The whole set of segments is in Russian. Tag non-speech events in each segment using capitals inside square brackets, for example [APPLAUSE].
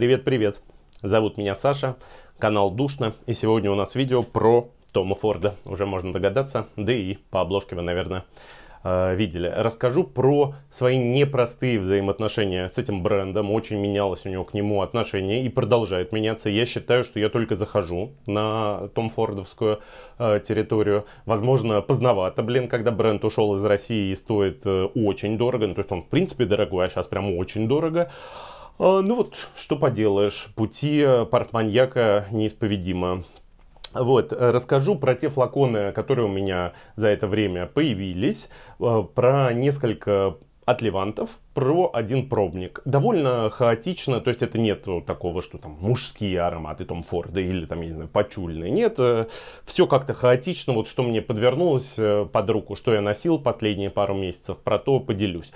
Привет-привет! Зовут меня Саша, канал Душно, и сегодня у нас видео про Тома Форда. Уже можно догадаться, да и по обложке вы, наверное, э, видели. Расскажу про свои непростые взаимоотношения с этим брендом. Очень менялось у него к нему отношение и продолжает меняться. Я считаю, что я только захожу на Том Фордовскую э, территорию. Возможно, поздновато, блин, когда бренд ушел из России и стоит э, очень дорого. Ну, то есть он, в принципе, дорогой, а сейчас прям очень дорого. А, ну вот, что поделаешь, пути э, парфманьяка неисповедимо. Вот, э, расскажу про те флаконы, которые у меня за это время появились, э, про несколько от Левантов про один пробник. Довольно хаотично, то есть это нет такого, что там мужские ароматы Том Форда или там, я не знаю, почульные. Нет, все как-то хаотично, вот что мне подвернулось под руку, что я носил последние пару месяцев, про то поделюсь.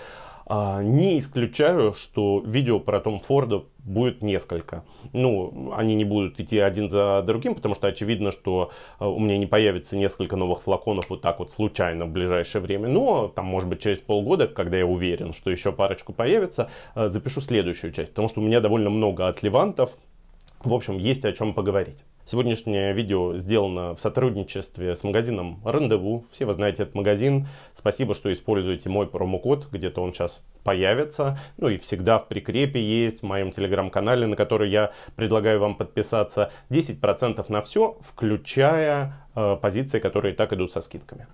А, не исключаю, что видео про Том Форда будет несколько. Ну, они не будут идти один за другим, потому что очевидно, что а, у меня не появится несколько новых флаконов вот так вот случайно в ближайшее время. Но там, может быть, через полгода, когда я уверен, что еще парочку появится, а, запишу следующую часть, потому что у меня довольно много отливантов. В общем, есть о чем поговорить. Сегодняшнее видео сделано в сотрудничестве с магазином Рандеву. Все вы знаете этот магазин. Спасибо, что используете мой промокод. Где-то он сейчас появится. Ну и всегда в прикрепе есть, в моем телеграм-канале, на который я предлагаю вам подписаться. 10% на все, включая э, позиции, которые и так идут со скидками.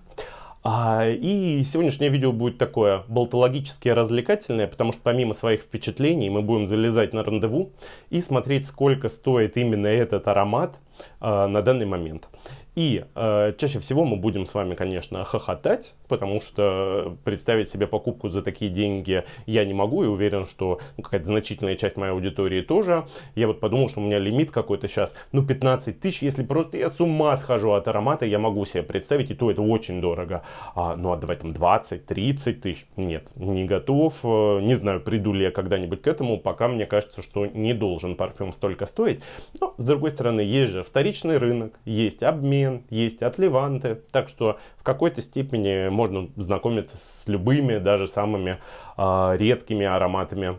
А, и сегодняшнее видео будет такое болтологическое развлекательное, потому что помимо своих впечатлений мы будем залезать на рандеву и смотреть, сколько стоит именно этот аромат а, на данный момент. И э, чаще всего мы будем с вами, конечно, хохотать, потому что представить себе покупку за такие деньги я не могу и уверен, что ну, какая-то значительная часть моей аудитории тоже. Я вот подумал, что у меня лимит какой-то сейчас, ну 15 тысяч, если просто я с ума схожу от аромата, я могу себе представить, и то это очень дорого. А, ну а давай там 20-30 тысяч, нет, не готов, э, не знаю, приду ли я когда-нибудь к этому, пока мне кажется, что не должен парфюм столько стоить. Но, с другой стороны, есть же вторичный рынок, есть обмен, Каин, есть от Леванты. Так что в какой-то степени можно знакомиться с любыми, даже самыми э, редкими ароматами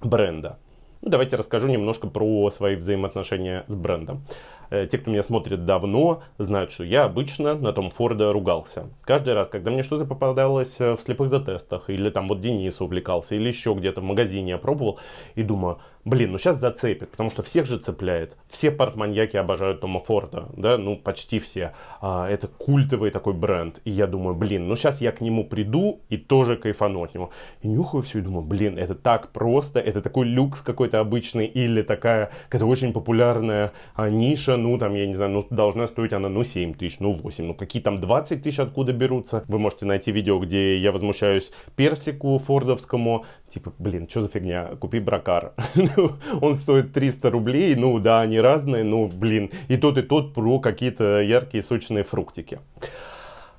бренда. Ну, давайте расскажу немножко про свои взаимоотношения с брендом. Э, те, кто меня смотрит давно, знают, что я обычно на Том Форде ругался. Каждый раз, когда мне что-то попадалось э, в слепых затестах, или там вот Денис увлекался, или еще где-то в магазине я пробовал, и думаю, блин, ну сейчас зацепит, потому что всех же цепляет. Все партманьяки обожают Тома Форда, да, ну почти все. А, это культовый такой бренд. И я думаю, блин, ну сейчас я к нему приду и тоже кайфану от него. И нюхаю все и думаю, блин, это так просто, это такой люкс какой-то обычный или такая какая очень популярная а, ниша, ну там, я не знаю, ну должна стоить она, ну 7 тысяч, ну 8, ну какие там 20 тысяч откуда берутся. Вы можете найти видео, где я возмущаюсь персику фордовскому, типа, блин, что за фигня, купи бракар. [LAUGHS] [LAUGHS] он стоит 300 рублей, ну да, они разные, ну блин, и тот и тот про какие-то яркие сочные фруктики.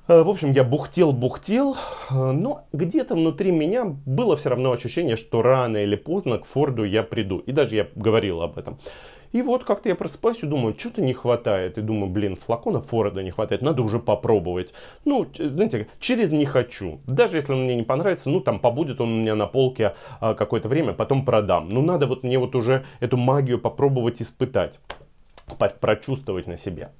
Э, в общем, я бухтел-бухтел, э, но где-то внутри меня было все равно ощущение, что рано или поздно к Форду я приду. И даже я говорил об этом. И вот как-то я просыпаюсь и думаю, что-то не хватает. И думаю, блин, флакона форода не хватает, надо уже попробовать. Ну, знаете, через не хочу. Даже если он мне не понравится, ну там побудет он у меня на полке а, какое-то время, потом продам. Ну надо вот мне вот уже эту магию попробовать испытать, прочувствовать на себе.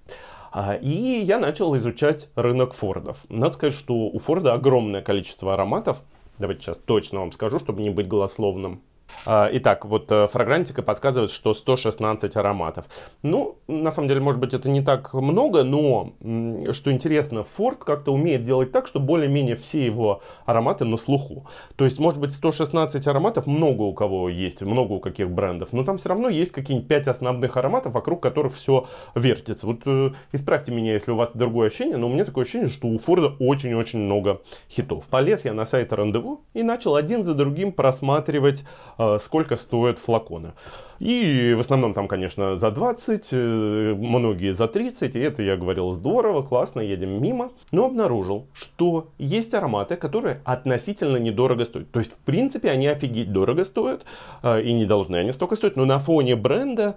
А, и я начал изучать рынок Фордов. Надо сказать, что у Форда огромное количество ароматов. Давайте сейчас точно вам скажу, чтобы не быть голословным. А, итак, вот э, фрагрантика подсказывает, что 116 ароматов. Ну, на самом деле, может быть, это не так много, но, что интересно, Форд как-то умеет делать так, что более-менее все его ароматы на слуху. То есть, может быть, 116 ароматов много у кого есть, много у каких брендов, но там все равно есть какие-нибудь 5 основных ароматов, вокруг которых все вертится. Вот э, исправьте меня, если у вас другое ощущение, но у меня такое ощущение, что у Форда очень-очень много хитов. Полез я на сайт рандеву и начал один за другим просматривать Э, сколько стоят флаконы. И в основном там, конечно, за 20, э, многие за 30. И это я говорил здорово, классно, едем мимо. Но обнаружил, что есть ароматы, которые относительно недорого стоят. То есть, в принципе, они офигеть дорого стоят. Э, и не должны они столько стоить. Но на фоне бренда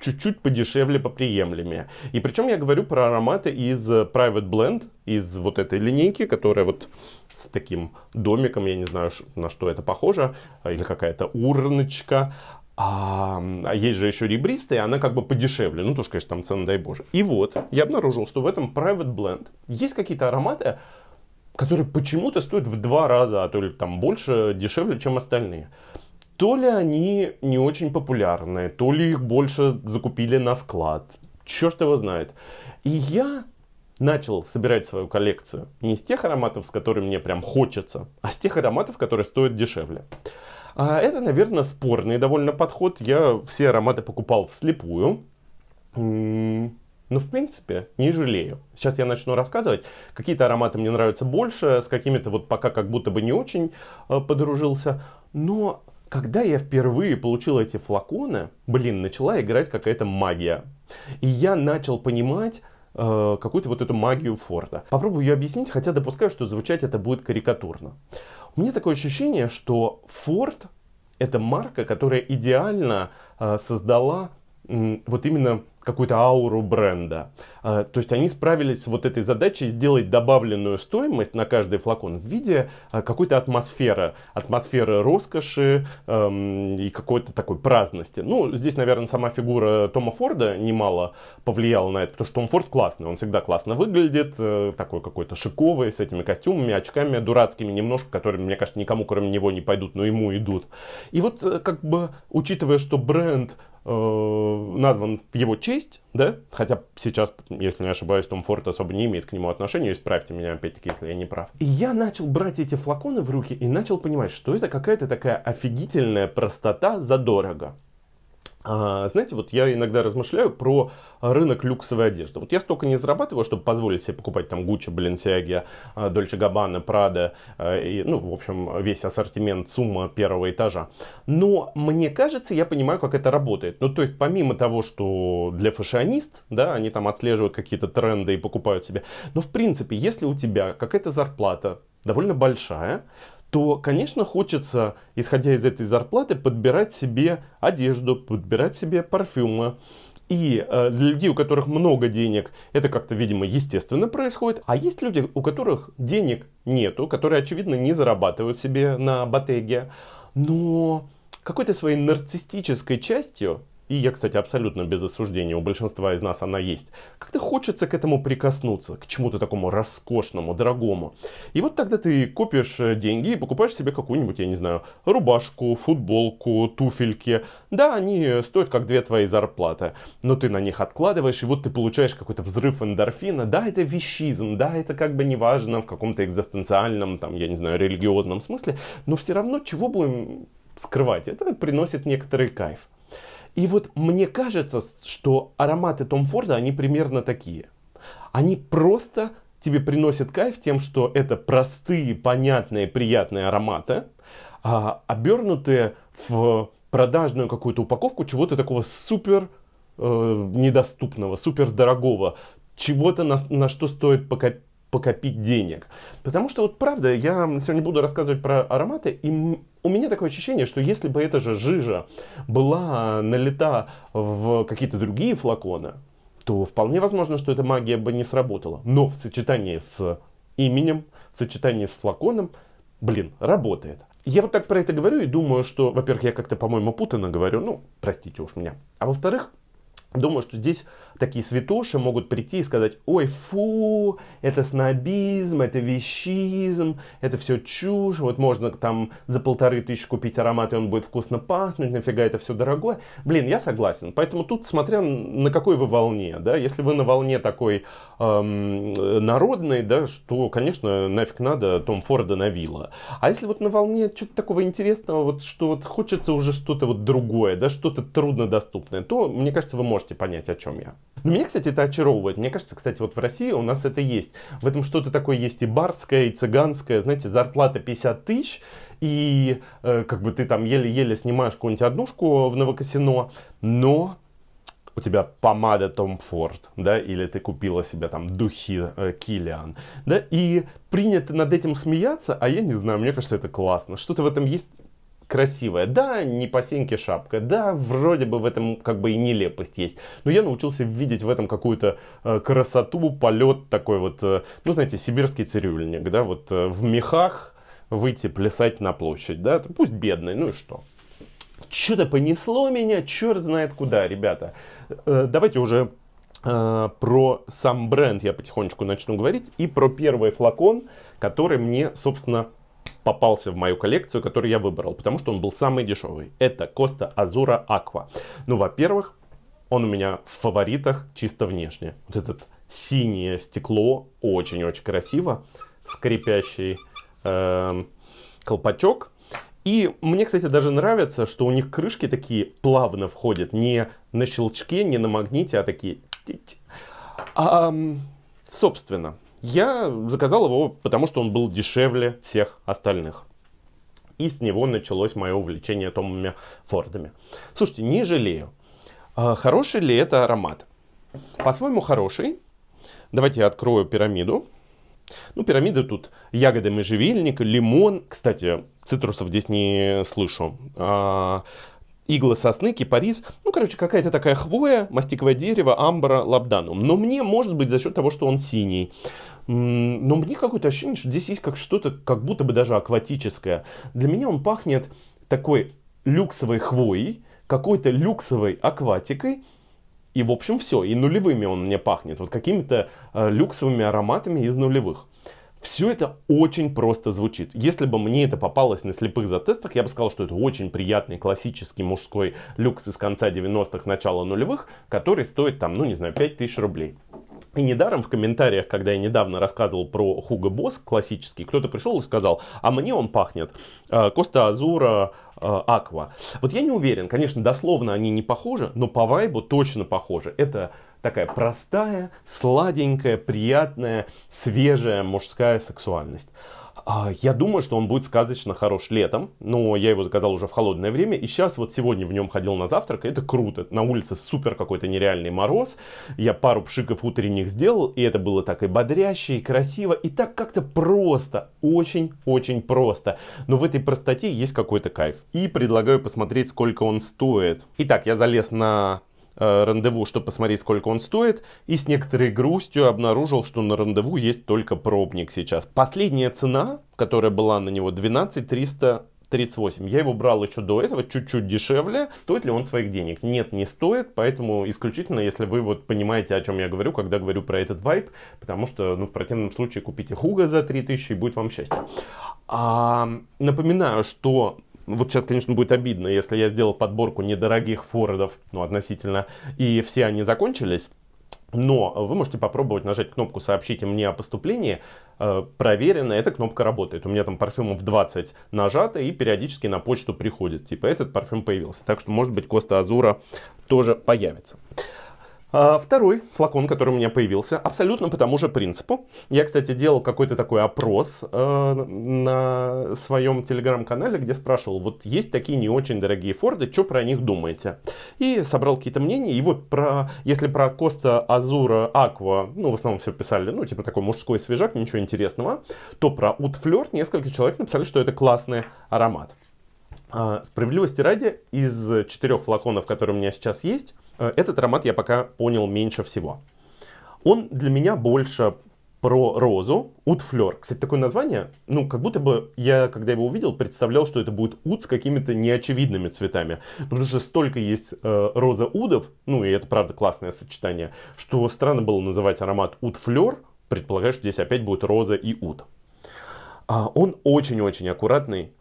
чуть-чуть подешевле, поприемлемее. И причем я говорю про ароматы из э, Private Blend, из вот этой линейки, которая вот с таким домиком, я не знаю, на что это похоже, а, или какая-то урночка. А, а есть же еще ребристая, она как бы подешевле. Ну, тоже, конечно, там цены, дай боже. И вот, я обнаружил, что в этом Private Blend есть какие-то ароматы, которые почему-то стоят в два раза, а то ли там больше, дешевле, чем остальные. То ли они не очень популярны, то ли их больше закупили на склад. Черт его знает. И я начал собирать свою коллекцию не из тех ароматов, с которыми мне прям хочется, а с тех ароматов, которые стоят дешевле. А это, наверное, спорный довольно подход. Я все ароматы покупал вслепую. Но, ну, в принципе, не жалею. Сейчас я начну рассказывать. Какие-то ароматы мне нравятся больше, с какими-то вот пока как будто бы не очень э, подружился. Но когда я впервые получил эти флаконы, блин, начала играть какая-то магия. И я начал понимать, э, какую-то вот эту магию Форда. Попробую ее объяснить, хотя допускаю, что звучать это будет карикатурно. У меня такое ощущение, что Форд это марка, которая идеально э, создала вот именно какую-то ауру бренда. А, то есть они справились с вот этой задачей сделать добавленную стоимость на каждый флакон в виде а, какой-то атмосферы. Атмосферы роскоши эм, и какой-то такой праздности. Ну, здесь, наверное, сама фигура Тома Форда немало повлияла на это, потому что Том Форд классный, он всегда классно выглядит, э, такой какой-то шиковый, с этими костюмами, очками дурацкими немножко, которые, мне кажется, никому кроме него не пойдут, но ему идут. И вот э, как бы, учитывая, что бренд Э, назван в его честь, да, хотя сейчас, если не ошибаюсь, Том Форд особо не имеет к нему отношения, исправьте меня опять-таки, если я не прав. И я начал брать эти флаконы в руки и начал понимать, что это какая-то такая офигительная простота задорого. А, знаете, вот я иногда размышляю про рынок люксовой одежды. Вот я столько не зарабатываю, чтобы позволить себе покупать там Гуччи, Balenciaga, а, Дольче Габбана, Прада, а, и, ну, в общем, весь ассортимент сумма первого этажа. Но мне кажется, я понимаю, как это работает. Ну, то есть, помимо того, что для фашионист, да, они там отслеживают какие-то тренды и покупают себе. Но, в принципе, если у тебя какая-то зарплата довольно большая, то, конечно, хочется, исходя из этой зарплаты, подбирать себе одежду, подбирать себе парфюмы. И э, для людей, у которых много денег, это как-то, видимо, естественно происходит. А есть люди, у которых денег нету, которые, очевидно, не зарабатывают себе на ботеге. Но какой-то своей нарциссической частью и я, кстати, абсолютно без осуждения, у большинства из нас она есть. Как-то хочется к этому прикоснуться, к чему-то такому роскошному, дорогому. И вот тогда ты копишь э, деньги и покупаешь себе какую-нибудь, я не знаю, рубашку, футболку, туфельки. Да, они э, стоят как две твои зарплаты, но ты на них откладываешь, и вот ты получаешь какой-то взрыв эндорфина. Да, это вещизм, да, это как бы неважно в каком-то экзистенциальном, там, я не знаю, религиозном смысле, но все равно чего будем скрывать. Это приносит некоторый кайф. И вот мне кажется, что ароматы Том Форда, они примерно такие. Они просто тебе приносят кайф тем, что это простые, понятные, приятные ароматы, а, обернутые в продажную какую-то упаковку чего-то такого супер э, недоступного, супер дорогого, чего-то на, на что стоит по, покопить денег. Потому что вот правда, я сегодня буду рассказывать про ароматы, и у меня такое ощущение, что если бы эта же жижа была а, налита в какие-то другие флаконы, то вполне возможно, что эта магия бы не сработала. Но в сочетании с именем, в сочетании с флаконом, блин, работает. Я вот так про это говорю и думаю, что, во-первых, я как-то, по-моему, путанно говорю, ну, простите уж меня. А во-вторых, Думаю, что здесь такие святоши могут прийти и сказать, ой, фу, это снобизм, это вещизм, это все чушь, вот можно там за полторы тысячи купить аромат, и он будет вкусно пахнуть, нафига это все дорогое. Блин, я согласен. Поэтому тут, смотря на какой вы волне, да, если вы на волне такой эм, народной, да, что, конечно, нафиг надо Том Форда на вилла. А если вот на волне чего то такого интересного, вот что вот хочется уже что-то вот другое, да, что-то труднодоступное, то, мне кажется, вы можете можете понять, о чем я. Но ну, меня, кстати, это очаровывает. Мне кажется, кстати, вот в России у нас это есть. В этом что-то такое есть и барское, и цыганское. Знаете, зарплата 50 тысяч, и э, как бы ты там еле-еле снимаешь какую-нибудь однушку в Новокосино, но у тебя помада Том Форд, да, или ты купила себе там духи э, да, и принято над этим смеяться, а я не знаю, мне кажется, это классно. Что-то в этом есть красивая. Да, не по сеньке шапка, да, вроде бы в этом как бы и нелепость есть. Но я научился видеть в этом какую-то э, красоту, полет такой вот, э, ну, знаете, сибирский цирюльник, да, вот э, в мехах выйти плясать на площадь, да, пусть бедный, ну и что. Что-то понесло меня, черт знает куда, ребята. Э, давайте уже э, про сам бренд я потихонечку начну говорить и про первый флакон, который мне, собственно, попался в мою коллекцию, который я выбрал, потому что он был самый дешевый. Это Коста Азура Аква. Ну, во-первых, он у меня в фаворитах чисто внешне. Вот этот синее стекло, очень-очень красиво, скрипящий э, колпачок. И мне, кстати, даже нравится, что у них крышки такие плавно входят, не на щелчке, не на магните, а такие... А, собственно, я заказал его, потому что он был дешевле всех остальных. И с него началось мое увлечение Томами Фордами. Слушайте, не жалею. А, хороший ли это аромат? По-своему хороший. Давайте я открою пирамиду. Ну, пирамиды тут ягоды можжевельник, лимон. Кстати, цитрусов здесь не слышу. А, игла сосны, кипарис, ну, короче, какая-то такая хвоя, мастиковое дерево, амбра, лабданум. Но мне, может быть, за счет того, что он синий. Но мне какое-то ощущение, что здесь есть как что-то, как будто бы даже акватическое. Для меня он пахнет такой люксовой хвоей, какой-то люксовой акватикой, и, в общем, все. И нулевыми он мне пахнет. Вот какими-то э, люксовыми ароматами из нулевых. Все это очень просто звучит. Если бы мне это попалось на слепых затестах, я бы сказал, что это очень приятный классический мужской люкс из конца 90-х, начала нулевых, который стоит там, ну не знаю, 5000 рублей. И недаром в комментариях, когда я недавно рассказывал про Хуго Босс классический, кто-то пришел и сказал, а мне он пахнет э, Коста Азура э, Аква. Вот я не уверен, конечно, дословно они не похожи, но по вайбу точно похожи. Это такая простая, сладенькая, приятная, свежая мужская сексуальность. А, я думаю, что он будет сказочно хорош летом, но я его заказал уже в холодное время, и сейчас вот сегодня в нем ходил на завтрак, и это круто. На улице супер какой-то нереальный мороз, я пару пшиков утренних сделал, и это было так и бодряще, и красиво, и так как-то просто, очень-очень просто. Но в этой простоте есть какой-то кайф. И предлагаю посмотреть, сколько он стоит. Итак, я залез на Э, рандеву, чтобы посмотреть, сколько он стоит, и с некоторой грустью обнаружил, что на рандеву есть только пробник сейчас. Последняя цена, которая была на него 12 300 38. Я его брал еще до этого, чуть-чуть дешевле. Стоит ли он своих денег? Нет, не стоит, поэтому исключительно, если вы вот понимаете, о чем я говорю, когда говорю про этот вайп, потому что, ну, в противном случае купите хуга за 3000 и будет вам счастье. А, напоминаю, что ну, вот сейчас, конечно, будет обидно, если я сделал подборку недорогих форвардов, ну, относительно, и все они закончились, но вы можете попробовать нажать кнопку «Сообщите мне о поступлении». Э, Проверено, эта кнопка работает. У меня там парфюмов 20 нажато и периодически на почту приходит. Типа этот парфюм появился. Так что, может быть, Коста Азура тоже появится. А, второй флакон, который у меня появился, абсолютно по тому же принципу. Я, кстати, делал какой-то такой опрос э, на своем телеграм-канале, где спрашивал, вот есть такие не очень дорогие Форды, что про них думаете? И собрал какие-то мнения, и вот про, если про Коста Азура Аква, ну, в основном все писали, ну, типа такой мужской свежак, ничего интересного, то про Утфлер несколько человек написали, что это классный аромат. А, справедливости ради, из четырех флаконов, которые у меня сейчас есть, Э, этот аромат я пока понял меньше всего. Он для меня больше про розу, утфлер. Кстати, такое название, ну, как будто бы я, когда его увидел, представлял, что это будет ут с какими-то неочевидными цветами. Ну, потому что столько есть э, роза удов, ну, и это, правда, классное сочетание, что странно было называть аромат утфлер, предполагаю, что здесь опять будет роза и ут. А, он очень-очень аккуратный.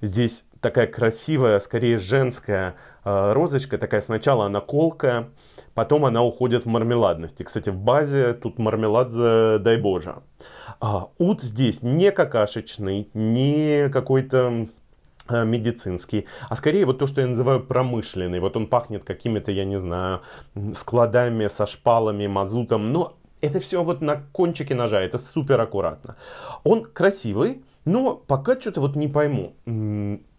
Здесь такая красивая, скорее женская э, розочка, такая сначала она колкая, потом она уходит в мармеладность. И, кстати, в базе тут мармеладзе, дай боже. А, ут здесь не какашечный, не какой-то э, медицинский, а скорее вот то, что я называю промышленный. Вот он пахнет какими-то, я не знаю, складами со шпалами, мазутом, но это все вот на кончике ножа, это супер аккуратно. Он красивый, но пока что-то вот не пойму.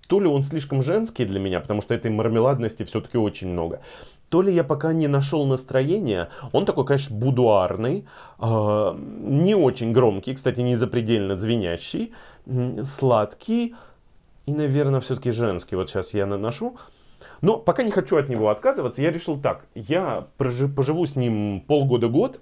То ли он слишком женский для меня, потому что этой мармеладности все-таки очень много, то ли я пока не нашел настроения. Он такой, конечно, будуарный, э, не очень громкий, кстати, не запредельно звенящий, сладкий и, наверное, все-таки женский. Вот сейчас я наношу. Но пока не хочу от него отказываться, я решил так, я прожи, поживу с ним полгода-год,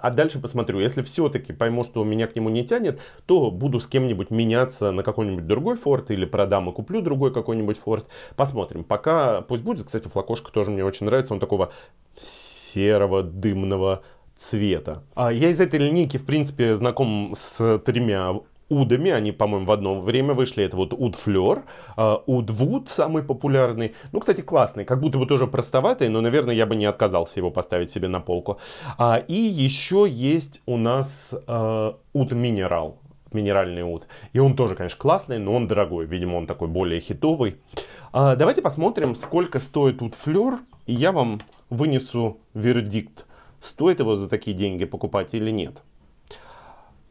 а дальше посмотрю, если все-таки пойму, что меня к нему не тянет, то буду с кем-нибудь меняться на какой-нибудь другой форт или продам и куплю другой какой-нибудь форт. Посмотрим. Пока пусть будет. Кстати, флакошка тоже мне очень нравится. Он такого серого, дымного цвета. А я из этой линейки, в принципе, знаком с тремя удами. Они, по-моему, в одно время вышли. Это вот Уд Флер, а, Уд Вуд самый популярный. Ну, кстати, классный. Как будто бы тоже простоватый, но, наверное, я бы не отказался его поставить себе на полку. А И еще есть у нас а, Уд Минерал минеральный Уд, И он тоже, конечно, классный, но он дорогой. Видимо, он такой более хитовый. А, давайте посмотрим, сколько стоит ут флер. И я вам вынесу вердикт. Стоит его за такие деньги покупать или нет?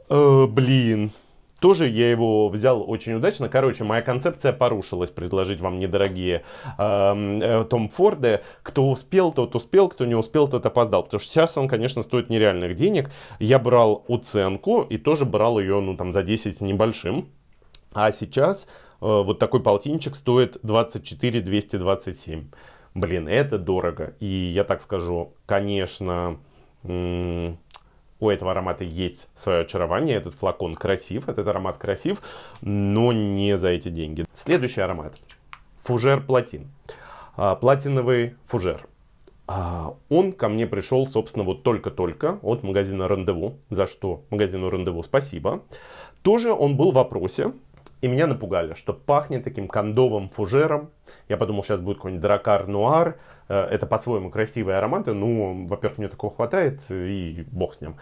Э, блин, тоже я его взял очень удачно. Короче, моя концепция порушилась, предложить вам недорогие э, э, Том Форды. Кто успел, тот успел, кто не успел, тот опоздал. Потому что сейчас он, конечно, стоит нереальных денег. Я брал оценку и тоже брал ее, ну, там, за 10 с небольшим. А сейчас э, вот такой полтинчик стоит 24 227. Блин, это дорого. И я так скажу, конечно... М- у этого аромата есть свое очарование, этот флакон красив, этот аромат красив, но не за эти деньги. Следующий аромат. Фужер Платин. А, платиновый фужер. А, он ко мне пришел, собственно, вот только-только от магазина Рандеву, за что магазину Рандеву спасибо. Тоже он был в вопросе, и меня напугали, что пахнет таким кондовым фужером. Я подумал, сейчас будет какой-нибудь дракар нуар. Э, это по-своему красивые ароматы. Ну, во-первых, мне такого хватает, и бог с ним.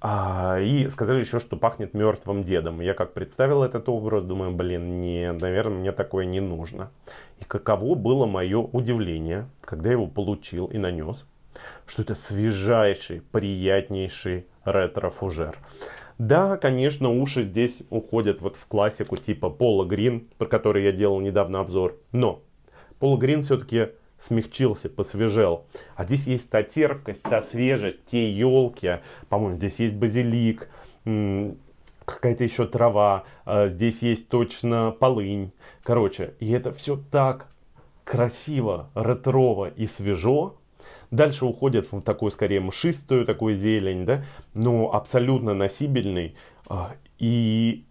А, и сказали еще, что пахнет мертвым дедом. Я как представил этот образ, думаю, блин, не, наверное, мне такое не нужно. И каково было мое удивление, когда я его получил и нанес, что это свежайший, приятнейший ретро-фужер. Да, конечно, уши здесь уходят вот в классику типа Пола Грин, про который я делал недавно обзор. Но Пол Грин все-таки смягчился, посвежел. А здесь есть та терпкость, та свежесть, те елки. По-моему, здесь есть базилик, какая-то еще трава. А, здесь есть точно полынь. Короче, и это все так красиво, ретрово и свежо, Дальше уходит в такую скорее мшистую такую зелень, да, но абсолютно носибельный. А, и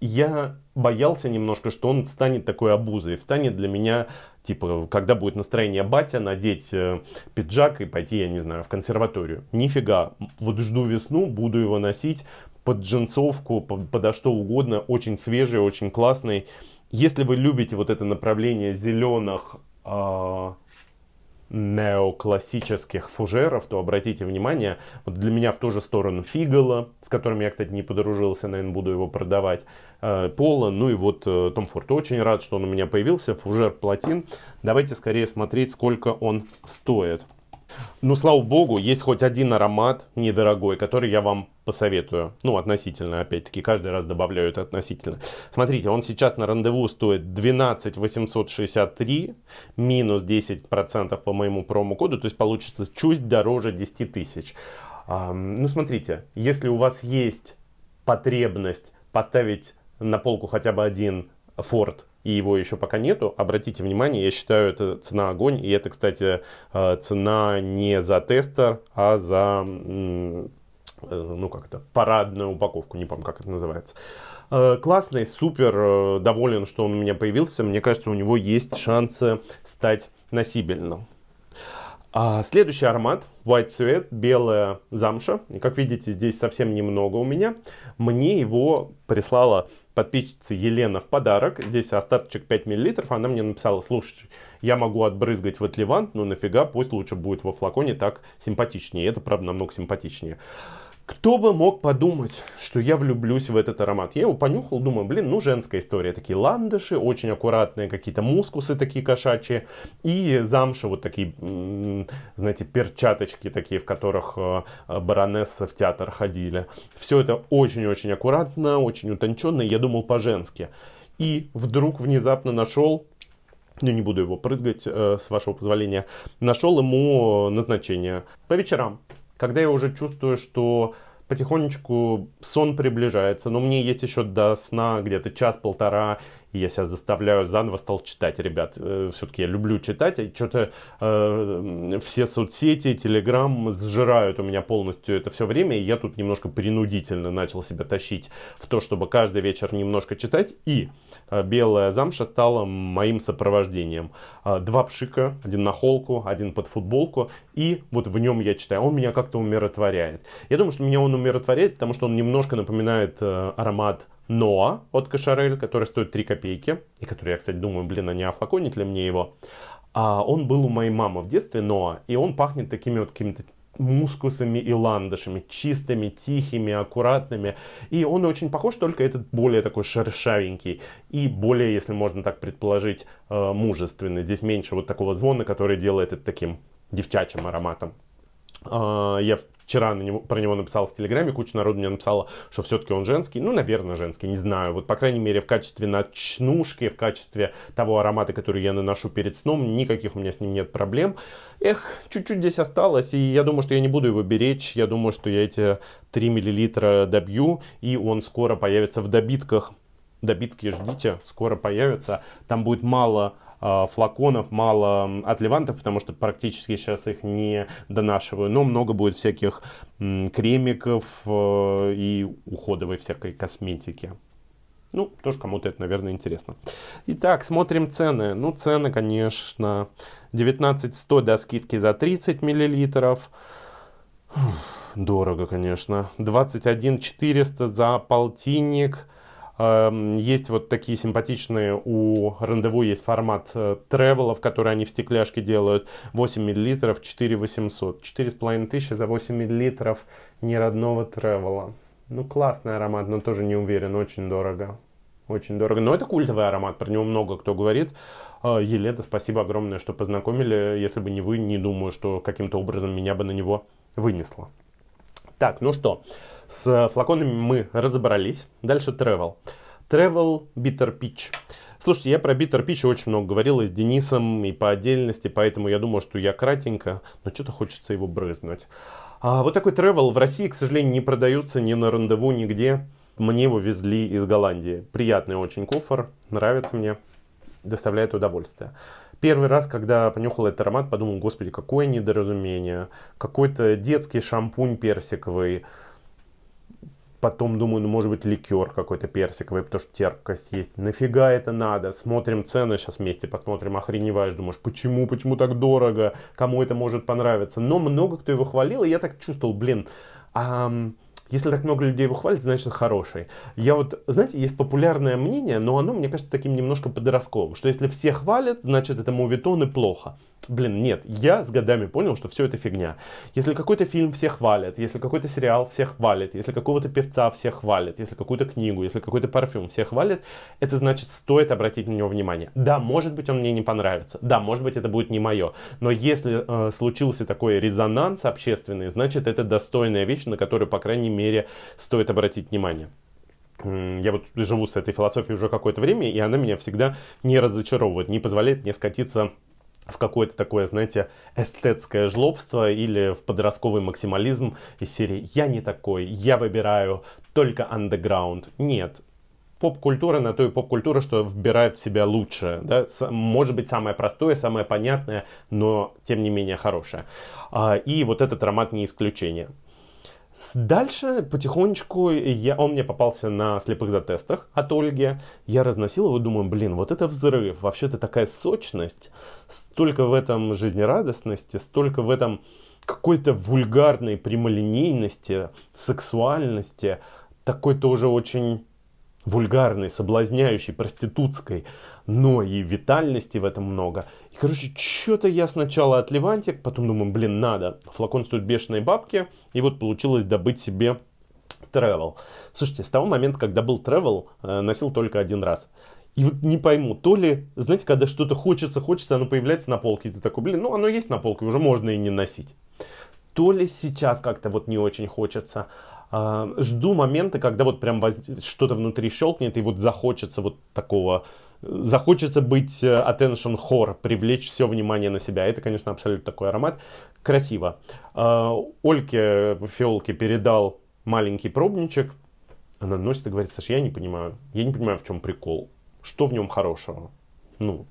я боялся немножко, что он станет такой обузой, станет для меня, типа, когда будет настроение батя, надеть э, пиджак и пойти, я не знаю, в консерваторию. Нифига, вот жду весну, буду его носить под джинсовку, под, подо что угодно, очень свежий, очень классный. Если вы любите вот это направление зеленых, э, а, неоклассических фужеров, то обратите внимание, вот для меня в ту же сторону Фигала, с которым я, кстати, не подружился, наверное, буду его продавать, э, Пола, ну и вот э, Том Форд. Очень рад, что он у меня появился, фужер платин. Давайте скорее смотреть, сколько он стоит. Ну, слава богу, есть хоть один аромат недорогой, который я вам посоветую. Ну, относительно, опять-таки, каждый раз добавляю это относительно. Смотрите, он сейчас на рандеву стоит 12 863 минус 10% по моему промокоду, то есть получится чуть дороже 10 тысяч. Ну, смотрите, если у вас есть потребность поставить на полку хотя бы один Ford и его еще пока нету, обратите внимание, я считаю, это цена огонь. И это, кстати, э, цена не за тестер, а за Э, ну как это, парадную упаковку, не помню, как это называется. Э, классный, супер, э, доволен, что он у меня появился. Мне кажется, у него есть шансы стать носибельным. А следующий аромат, white цвет, белая замша. И как видите, здесь совсем немного у меня. Мне его прислала подписчица Елена в подарок. Здесь остаточек 5 миллилитров Она мне написала, слушай, я могу отбрызгать в отливант, но нафига, пусть лучше будет во флаконе, так симпатичнее. Это, правда, намного симпатичнее. Кто бы мог подумать, что я влюблюсь в этот аромат? Я его понюхал, думаю, блин, ну женская история. Такие ландыши, очень аккуратные какие-то мускусы такие кошачьи. И замши вот такие, знаете, перчаточки такие, в которых э, э, баронессы в театр ходили. Все это очень-очень аккуратно, очень утонченно. Я думал по-женски. И вдруг внезапно нашел ну не буду его прыгать, э, с вашего позволения, нашел ему назначение по вечерам когда я уже чувствую, что потихонечку сон приближается, но мне есть еще до сна где-то час-полтора, и я себя заставляю заново стал читать, ребят. Э, все-таки я люблю читать. И что-то э, все соцсети, Телеграм сжирают у меня полностью это все время. И я тут немножко принудительно начал себя тащить в то, чтобы каждый вечер немножко читать. И э, «Белая замша» стала моим сопровождением. Э, два пшика, один на холку, один под футболку. И вот в нем я читаю. А он меня как-то умиротворяет. Я думаю, что меня он умиротворяет, потому что он немножко напоминает э, аромат Ноа от Кошарель, который стоит 3 копейки, и который я, кстати, думаю, блин, а не офлаконить ли мне его. А он был у моей мамы в детстве, Ноа, и он пахнет такими вот какими-то мускусами и ландышами, чистыми, тихими, аккуратными. И он очень похож, только этот более такой шершавенький и более, если можно так предположить, э, мужественный. Здесь меньше вот такого звона, который делает это таким девчачьим ароматом. А, я вчера на него, про него написал в Телеграме, куча народу мне написала, что все-таки он женский. Ну, наверное, женский, не знаю. Вот, по крайней мере, в качестве ночнушки, в качестве того аромата, который я наношу перед сном, никаких у меня с ним нет проблем. Эх, чуть-чуть здесь осталось, и я думаю, что я не буду его беречь. Я думаю, что я эти 3 мл добью, и он скоро появится в добитках. Добитки ждите, скоро появится. Там будет мало а, флаконов, мало от потому что практически сейчас их не донашиваю, но много будет всяких кремиков э, и уходовой всякой косметики. Ну, тоже кому-то это, наверное, интересно. Итак, смотрим цены. Ну, цены, конечно, 19,100 до скидки за 30 миллилитров. Дорого, конечно. 21,400 за полтинник. Эм, есть вот такие симпатичные, у рандеву есть формат э, тревелов, которые они в стекляшке делают. 8 мл, 4 800. 4,5 тысячи за 8 мл неродного тревела. Ну, классный аромат, но тоже не уверен, очень дорого. Очень дорого. Но это культовый аромат, про него много кто говорит. Э, Елена, спасибо огромное, что познакомили. Если бы не вы, не думаю, что каким-то образом меня бы на него вынесло. Так, ну что, с флаконами мы разобрались. Дальше travel. Travel Bitter Peach. Слушайте, я про Bitter Peach очень много говорил и с Денисом, и по отдельности, поэтому я думаю, что я кратенько, но что-то хочется его брызнуть. А вот такой travel в России, к сожалению, не продается ни на рандеву, нигде. Мне его везли из Голландии. Приятный очень куфор, нравится мне доставляет удовольствие. Первый раз, когда понюхал этот аромат, подумал, господи, какое недоразумение, какой-то детский шампунь персиковый, Потом думаю, ну может быть ликер какой-то персиковый, потому что терпкость есть. Нафига это надо? Смотрим цены сейчас вместе, посмотрим, охреневаешь, думаешь, почему, почему так дорого, кому это может понравиться. Но много кто его хвалил, и я так чувствовал, блин, а, если так много людей его хвалит, значит он хороший. Я вот, знаете, есть популярное мнение, но оно, мне кажется, таким немножко подростковым, что если все хвалят, значит это моветон и плохо. Блин, нет, я с годами понял, что все это фигня. Если какой-то фильм все хвалят, если какой-то сериал все хвалят, если какого-то певца все хвалят, если какую-то книгу, если какой-то парфюм все хвалят, это значит стоит обратить на него внимание. Да, может быть он мне не понравится, да, может быть это будет не мое, но если э, случился такой резонанс общественный, значит это достойная вещь, на которую, по крайней мере, мере стоит обратить внимание. Я вот живу с этой философией уже какое-то время, и она меня всегда не разочаровывает, не позволяет мне скатиться в какое-то такое, знаете, эстетское жлобство или в подростковый максимализм из серии «Я не такой, я выбираю только андеграунд». Нет, поп-культура на то и поп-культура, что вбирает в себя лучшее. Да? Может быть, самое простое, самое понятное, но тем не менее хорошее. А, и вот этот аромат не исключение. Дальше потихонечку я, он мне попался на слепых затестах от Ольги. Я разносил его, думаю, блин, вот это взрыв. Вообще-то такая сочность, столько в этом жизнерадостности, столько в этом какой-то вульгарной прямолинейности, сексуальности. Такой тоже очень вульгарной, соблазняющей, проститутской, но и витальности в этом много. И, короче, что-то я сначала от Левантик, потом думаю, блин, надо. Флакон стоит бешеные бабки, и вот получилось добыть себе travel. Слушайте, с того момента, когда был travel, э, носил только один раз. И вот не пойму, то ли, знаете, когда что-то хочется, хочется, оно появляется на полке, и ты такой, блин, ну оно есть на полке, уже можно и не носить. То ли сейчас как-то вот не очень хочется, а, жду момента, когда вот прям что-то внутри щелкнет, и вот захочется вот такого, захочется быть э, attention whore, привлечь все внимание на себя. Это, конечно, абсолютно такой аромат. Красиво. А, Ольке Фиолке передал маленький пробничек. Она носит и говорит, Саша, я не понимаю, я не понимаю, в чем прикол. Что в нем хорошего? Ну,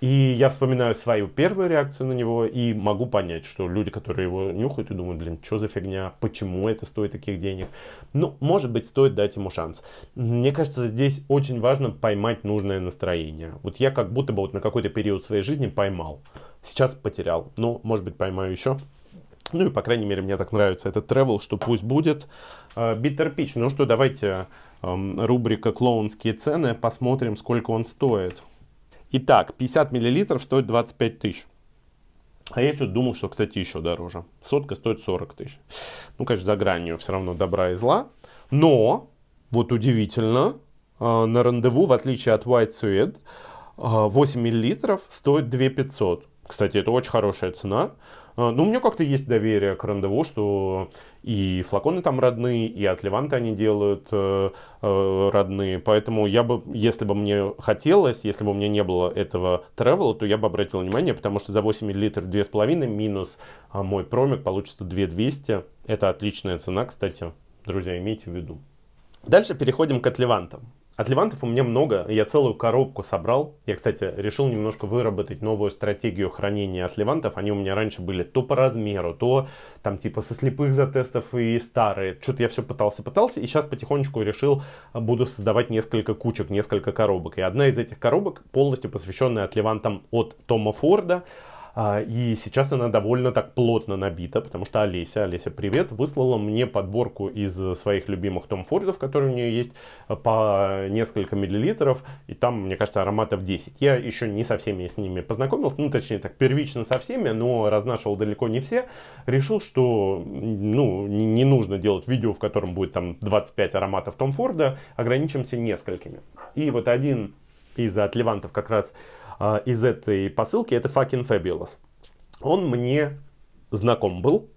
и я вспоминаю свою первую реакцию на него и могу понять, что люди, которые его нюхают и думают, блин, что за фигня, почему это стоит таких денег. Ну, может быть, стоит дать ему шанс. Мне кажется, здесь очень важно поймать нужное настроение. Вот я как будто бы вот на какой-то период своей жизни поймал. Сейчас потерял. Ну, может быть, поймаю еще. Ну и, по крайней мере, мне так нравится этот тревел, что пусть будет. биттер а, пич, Ну что, давайте эм, рубрика «Клоунские цены». Посмотрим, сколько он стоит. Итак, 50 мл стоит 25 тысяч. А я что-то думал, что, кстати, еще дороже. Сотка стоит 40 тысяч. Ну, конечно, за гранью все равно добра и зла. Но, вот удивительно, а, на рандеву, в отличие от White Suede, 8 а, миллилитров стоит 2 500. Кстати, это очень хорошая цена. Э, ну, у меня как-то есть доверие к рандеву, что и флаконы там родные, и от Леванта они делают э, э, родные. Поэтому я бы, если бы мне хотелось, если бы у меня не было этого тревела, то я бы обратил внимание, потому что за 8 литров 2,5 минус а, мой промик получится 2200. Это отличная цена, кстати. Друзья, имейте в виду. Дальше переходим к отливантам. От Левантов у меня много, я целую коробку собрал. Я, кстати, решил немножко выработать новую стратегию хранения от Левантов. Они у меня раньше были то по размеру, то там типа со слепых затестов и старые. Что-то я все пытался-пытался, и сейчас потихонечку решил, а, буду создавать несколько кучек, несколько коробок. И одна из этих коробок полностью посвященная от Левантам от Тома Форда. А, и сейчас она довольно так плотно набита, потому что Олеся, Олеся, привет, выслала мне подборку из своих любимых Том Фордов, которые у нее есть, э, по несколько миллилитров, и там, мне кажется, ароматов 10. Я еще не со всеми с ними познакомился, ну, точнее, так, первично со всеми, но разнашивал далеко не все. Решил, что, ну, не нужно делать видео, в котором будет там 25 ароматов Том Форда, ограничимся несколькими. И вот один из отливантов как раз а, из этой посылки, это Fucking Fabulous. Он мне знаком был.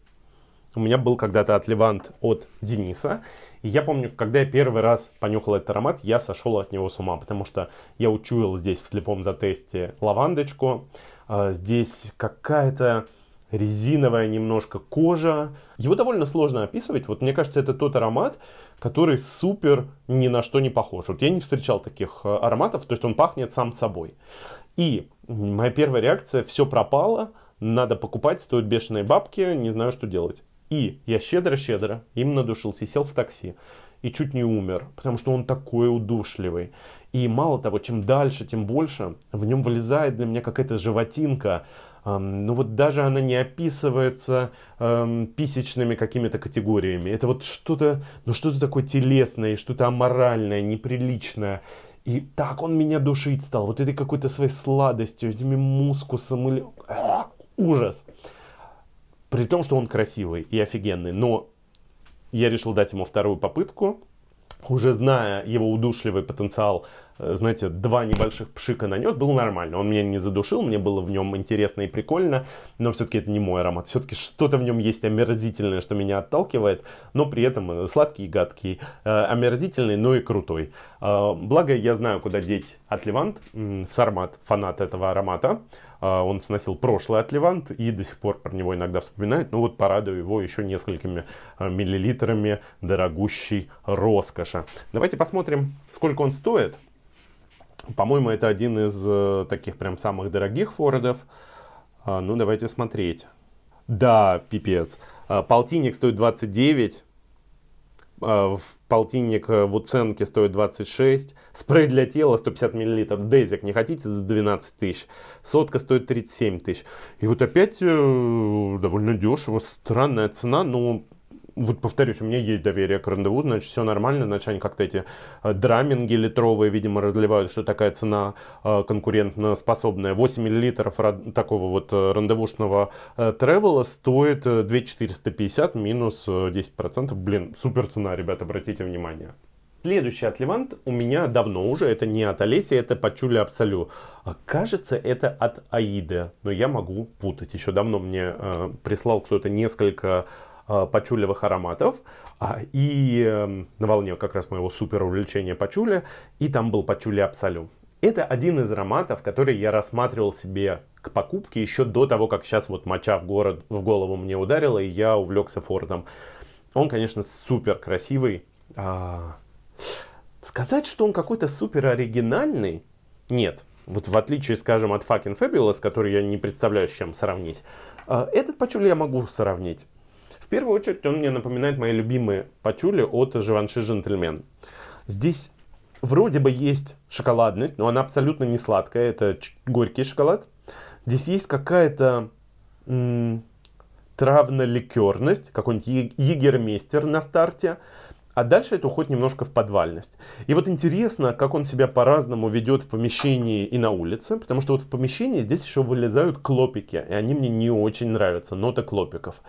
У меня был когда-то от Левант от Дениса. И я помню, когда я первый раз понюхал этот аромат, я сошел от него с ума, потому что я учуял здесь в слепом затесте лавандочку. А, здесь какая-то резиновая немножко кожа. Его довольно сложно описывать. Вот мне кажется, это тот аромат, который супер ни на что не похож. Вот я не встречал таких э, ароматов, то есть он пахнет сам собой. И моя первая реакция, все пропало, надо покупать, стоит бешеные бабки, не знаю, что делать. И я щедро-щедро им надушился и сел в такси. И чуть не умер, потому что он такой удушливый. И мало того, чем дальше, тем больше в нем вылезает для меня какая-то животинка. Эм, ну вот даже она не описывается эм, писечными какими-то категориями. Это вот что-то, ну что-то такое телесное, что-то аморальное, неприличное. И так он меня душить стал. Вот этой какой-то своей сладостью, этими мускусом или... ужас. При том, что он красивый и офигенный. Но я решил дать ему вторую попытку уже зная его удушливый потенциал, э, знаете, два небольших пшика нанес, было нормально. Он меня не задушил, мне было в нем интересно и прикольно, но все-таки это не мой аромат. Все-таки что-то в нем есть омерзительное, что меня отталкивает, но при этом э, сладкий, и гадкий, э, омерзительный, но и крутой. А, благо, я знаю, куда деть от Левант, в Сармат, фанат этого аромата. А, он сносил прошлый от Левант и до сих пор про него иногда вспоминает. Ну вот порадую его еще несколькими а, миллилитрами дорогущей роскоши. Давайте посмотрим, сколько он стоит. По-моему, это один из э, таких прям самых дорогих Фордов. А, ну, давайте смотреть. Да, пипец. Полтинник стоит 29, Э, в полтинник э, в уценке стоит 26, спрей для тела 150 мл, дезик не хотите за 12 тысяч, сотка стоит 37 тысяч. И вот опять э, довольно дешево, странная цена, но вот повторюсь, у меня есть доверие к рандеву, значит, все нормально, значит, они как-то эти э, драминги литровые, видимо, разливают, что такая цена э, конкурентно способная. 8 миллилитров такого вот э, рандевушного тревела стоит 2450 минус 10%. Блин, супер цена, ребят, обратите внимание. Следующий отливант у меня давно уже, это не от Олеси, это Пачули Абсолю. Кажется, это от Аида, но я могу путать. Еще давно мне э, прислал кто-то несколько Э, пачулевых ароматов. А, и эм, на волне как раз моего супер увлечения пачули. И там был пачули Абсолю. Это один из ароматов, который я рассматривал себе к покупке еще до того, как сейчас вот моча в, город, в голову мне ударила, и я увлекся Фордом. Он, конечно, супер красивый. А... Сказать, что он какой-то супер оригинальный, нет. Вот в отличие, скажем, от Fucking Fabulous, который я не представляю, с чем сравнить, а, этот пачули я могу сравнить. В первую очередь он мне напоминает мои любимые пачули от Живанши Джентльмен. Здесь вроде бы есть шоколадность, но она абсолютно не сладкая, это горький шоколад. Здесь есть какая-то травно-ликерность, какой-нибудь егермейстер на старте. А дальше это уходит немножко в подвальность. И вот интересно, как он себя по-разному ведет в помещении и на улице, потому что вот в помещении здесь еще вылезают клопики, и они мне не очень нравятся, нота клопиков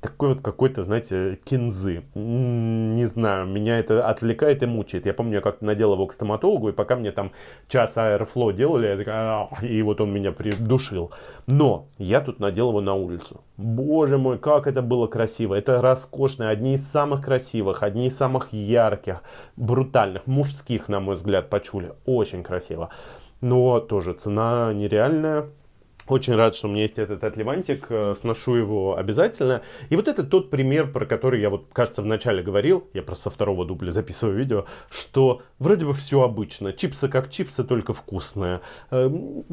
такой вот какой-то, знаете, кинзы. Не знаю, меня это отвлекает и мучает. Я помню, я как-то надел его к стоматологу, и пока мне там час аэрофло делали, я такая, и вот он меня придушил. Но я тут надел его на улицу. Боже мой, как это было красиво. Это роскошно, одни из самых красивых, одни из самых ярких, брутальных, мужских, на мой взгляд, почули. Очень красиво. Но тоже цена нереальная, очень рад, что у меня есть этот отливантик, э, сношу его обязательно. И вот это тот пример, про который я вот, кажется, вначале говорил, я просто со второго дубля записываю видео, что вроде бы все обычно, чипсы как чипсы, только вкусные. Эм,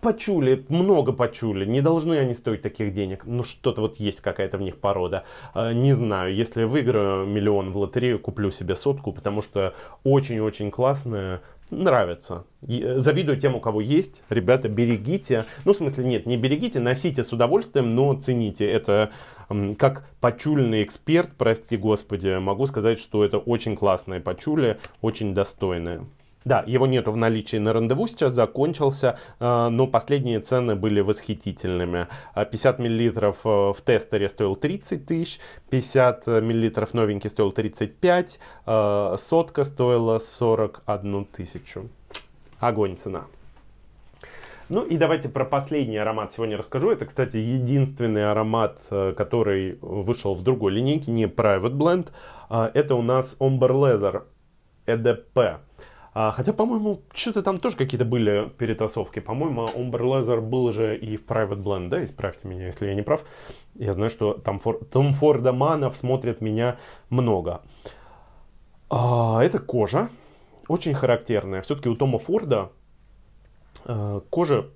почули, много почули, не должны они стоить таких денег, но что-то вот есть какая-то в них порода. Э, не знаю, если выиграю миллион в лотерею, куплю себе сотку, потому что очень-очень классная, нравится. Завидую тем, у кого есть. Ребята, берегите. Ну, в смысле, нет, не берегите, носите с удовольствием, но цените. Это как почульный эксперт, прости господи, могу сказать, что это очень классные почули, очень достойные. Да, его нету в наличии на рандеву, сейчас закончился, э, но последние цены были восхитительными. 50 э, миллилитров э, в тестере стоил 30 тысяч, 50 миллилитров новенький стоил 35, сотка стоила 41 тысячу. Огонь цена. Ну и давайте про последний аромат сегодня расскажу. Это, кстати, единственный аромат, который вышел в другой линейке, не Private Blend. Это у нас Omber Leather EDP. А, хотя, по-моему, что-то там тоже какие-то были перетасовки. По-моему, Ombre Leather был же и в Private Blend, да? Исправьте меня, если я не прав. Я знаю, что там Фор... Том Форда Манов смотрят меня много. А, это кожа. Очень характерная. Все-таки у Тома Форда э, кожа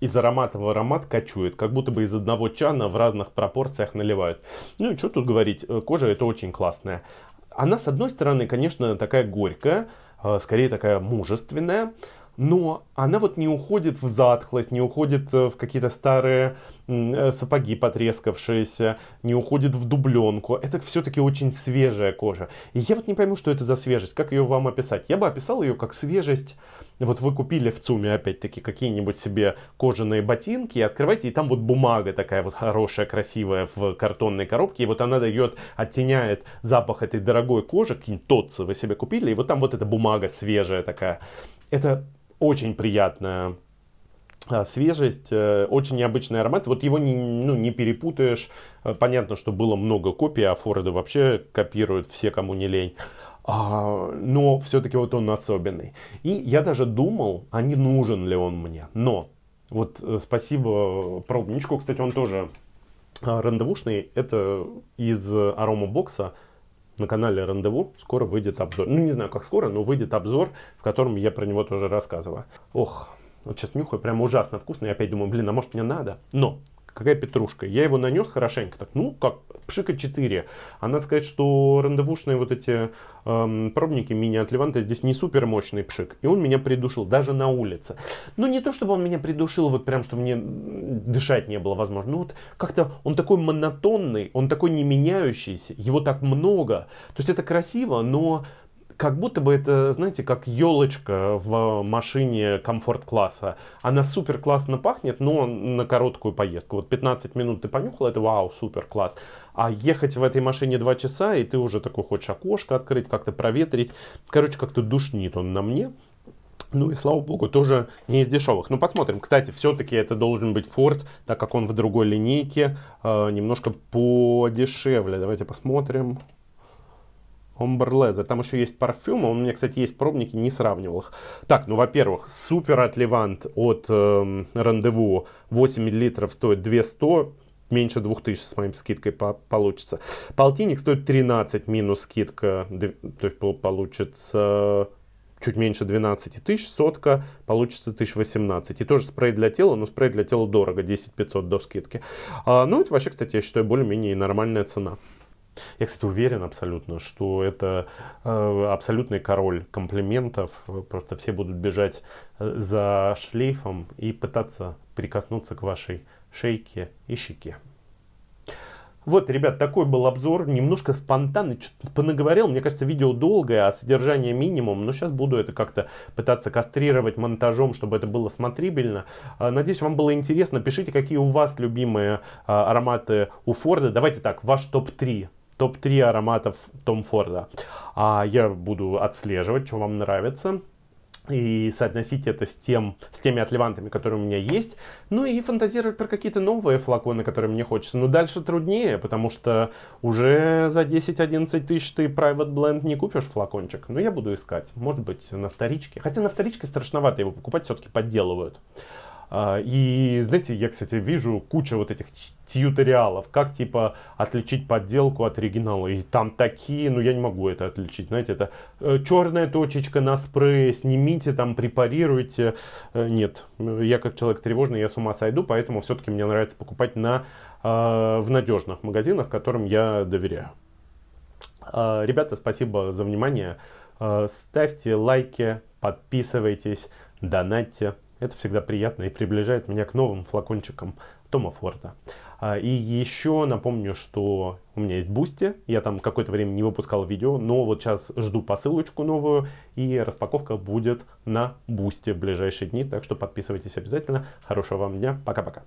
из аромата в аромат качует, как будто бы из одного чана в разных пропорциях наливают. Ну и что тут говорить, э, кожа это очень классная. Она, с одной стороны, конечно, такая горькая, Э, скорее такая мужественная, но она вот не уходит в затхлость, не уходит э, в какие-то старые э, сапоги потрескавшиеся, не уходит в дубленку. Это все-таки очень свежая кожа. И я вот не пойму, что это за свежесть, как ее вам описать. Я бы описал ее как свежесть вот вы купили в ЦУМе опять-таки какие-нибудь себе кожаные ботинки, и открываете, и там вот бумага такая вот хорошая, красивая в картонной коробке, и вот она дает, оттеняет запах этой дорогой кожи, какие тотцы вы себе купили, и вот там вот эта бумага свежая такая. Это очень приятная а, свежесть, э, очень необычный аромат. Вот его не, ну, не перепутаешь. Э, понятно, что было много копий, а Форды вообще копируют все, кому не лень. А, но все-таки вот он особенный. И я даже думал, а не нужен ли он мне. Но вот э, спасибо э, пробничку, кстати, он тоже а, рандевушный, это из арома бокса на канале Рандеву скоро выйдет обзор. Ну, не знаю, как скоро, но выйдет обзор, в котором я про него тоже рассказываю. Ох, вот сейчас нюхаю, прям ужасно вкусно. Я опять думаю, блин, а может мне надо? Но какая петрушка. Я его нанес хорошенько, так, ну, как, пшика 4. Она а сказать, что рандевушные вот эти эм, пробники мини от Леванта здесь не супер мощный пшик. И он меня придушил, даже на улице. Ну, не то, чтобы он меня придушил, вот прям, что мне дышать не было возможно. Ну, вот как-то он такой монотонный, он такой не меняющийся, его так много. То есть это красиво, но как будто бы это, знаете, как елочка в машине комфорт-класса. Она супер классно пахнет, но на короткую поездку. Вот 15 минут ты понюхал, это вау, супер класс. А ехать в этой машине 2 часа, и ты уже такой хочешь окошко открыть, как-то проветрить. Короче, как-то душнит он на мне. Ну и слава богу, тоже не из дешевых. Ну посмотрим. Кстати, все-таки это должен быть Ford, так как он в другой линейке, э, немножко подешевле. Давайте посмотрим. Омберлезе. Там еще есть парфюм, а у меня, кстати, есть пробники, не сравнивал их. Так, ну, во-первых, супер отливант от э, рандеву 8 мл стоит 200, меньше 2000 с моим скидкой по получится. Полтинник стоит 13 минус скидка, то есть получится чуть меньше 12 тысяч, сотка получится 1018. И тоже спрей для тела, но спрей для тела дорого, 10 500 до скидки. А, ну, это вообще, кстати, я считаю, более-менее нормальная цена. Я, кстати, уверен абсолютно, что это э, абсолютный король комплиментов. Просто все будут бежать э, за шлейфом и пытаться прикоснуться к вашей шейке и щеке. Вот, ребят, такой был обзор, немножко спонтанно, что-то понаговорил, мне кажется, видео долгое, а содержание минимум, но сейчас буду это как-то пытаться кастрировать монтажом, чтобы это было смотрибельно. Э, надеюсь, вам было интересно, пишите, какие у вас любимые ароматы у Форда. Давайте так, ваш топ-3 топ-3 ароматов Том Форда. А я буду отслеживать, что вам нравится и соотносить это с, тем, с теми отливантами, которые у меня есть, ну и фантазировать про какие-то новые флаконы, которые мне хочется. Но дальше труднее, потому что уже за 10-11 тысяч ты Private Blend не купишь флакончик. Но я буду искать, может быть, на вторичке. Хотя на вторичке страшновато его покупать, все-таки подделывают. А, и, знаете, я, кстати, вижу кучу вот этих тьюториалов, как, типа, отличить подделку от оригинала. И там такие, ну, я не могу это отличить, знаете, это э, черная точечка на спрее, снимите, там, препарируйте. Э, нет, э, я как человек тревожный, я с ума сойду, поэтому все-таки мне нравится покупать на, в надежных магазинах, которым я доверяю. А, ребята, спасибо за внимание. Ставьте лайки, подписывайтесь, донатьте. Это всегда приятно и приближает меня к новым флакончикам Тома Форда. А, и еще напомню, что у меня есть Бусти. Я там какое-то время не выпускал видео, но вот сейчас жду посылочку новую. И распаковка будет на Бусти в ближайшие дни. Так что подписывайтесь обязательно. Хорошего вам дня. Пока-пока.